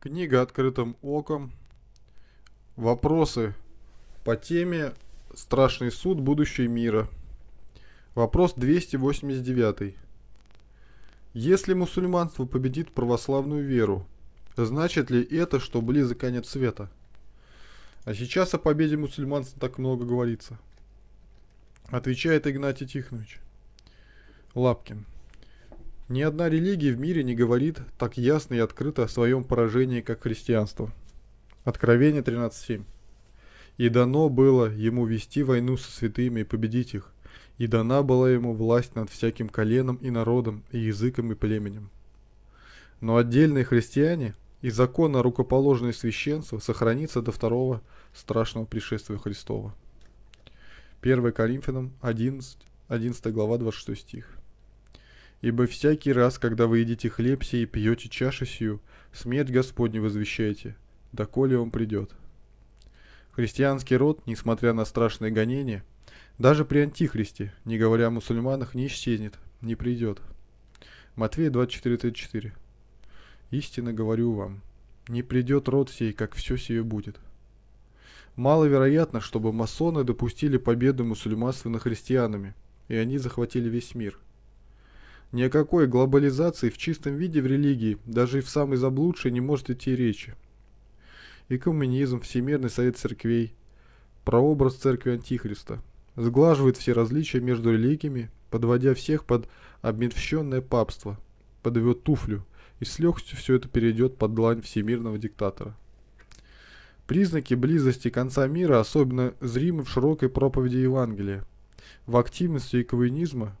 Книга «Открытым оком». Вопросы по теме «Страшный суд. Будущее мира». Вопрос 289. Если мусульманство победит православную веру, значит ли это, что близок конец света? А сейчас о победе мусульманства так много говорится. Отвечает Игнатий Тихонович. Лапкин. Ни одна религия в мире не говорит так ясно и открыто о своем поражении, как христианство. Откровение 13.7. «И дано было ему вести войну со святыми и победить их, и дана была ему власть над всяким коленом и народом, и языком, и племенем». Но отдельные христиане и законно рукоположное священство сохранится до второго страшного пришествия Христова. 1 Коринфянам 11, 11 глава 26 стих. Ибо всякий раз, когда вы едите хлеб сей и пьете чашу сию, смерть Господню возвещайте, доколе он придет. Христианский род, несмотря на страшные гонения, даже при антихристе, не говоря о мусульманах, не исчезнет, не придет. Матвея 24:34. Истинно говорю вам, не придет род сей, как все сие будет. Маловероятно, чтобы масоны допустили победу мусульманства над христианами, и они захватили весь мир – ни о какой глобализации в чистом виде в религии, даже и в самой заблудшей, не может идти речи. И коммунизм, Всемирный совет церквей, прообраз церкви Антихриста, сглаживает все различия между религиями, подводя всех под обмерщенное папство, под его туфлю, и с легкостью все это перейдет под длань всемирного диктатора. Признаки близости конца мира особенно зримы в широкой проповеди Евангелия, в активности эквенизма,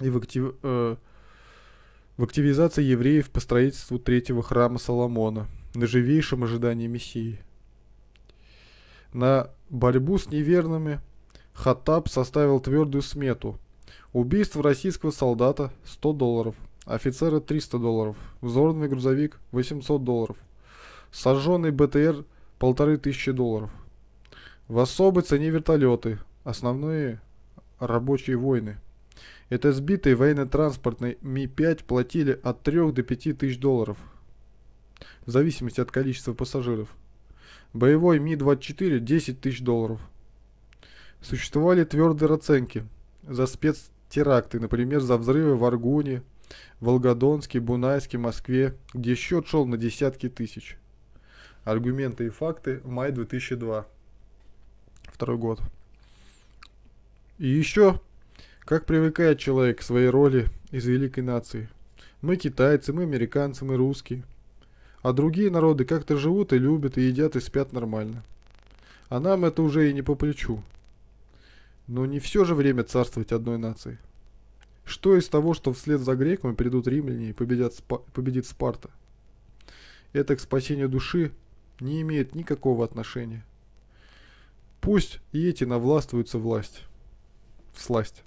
и в, актив, э, в активизации евреев по строительству третьего храма Соломона, на живейшем ожидании Мессии. На борьбу с неверными Хаттаб составил твердую смету. Убийство российского солдата – 100 долларов, офицера – 300 долларов, взорванный грузовик – 800 долларов, сожженный БТР – 1500 долларов. В особой цене вертолеты, основные рабочие войны – это сбитый военно-транспортный Ми-5 платили от 3 до 5 тысяч долларов, в зависимости от количества пассажиров. Боевой Ми-24 – 10 тысяч долларов. Существовали твердые расценки за спецтеракты, например, за взрывы в Аргуне, Волгодонске, Бунайске, Москве, где счет шел на десятки тысяч. Аргументы и факты. Май 2002. Второй год. И еще как привыкает человек к своей роли из великой нации. Мы китайцы, мы американцы, мы русские. А другие народы как-то живут и любят, и едят, и спят нормально. А нам это уже и не по плечу. Но не все же время царствовать одной нации. Что из того, что вслед за греками придут римляне и победят спа победит Спарта? Это к спасению души не имеет никакого отношения. Пусть и эти навластвуются власть. Всласть.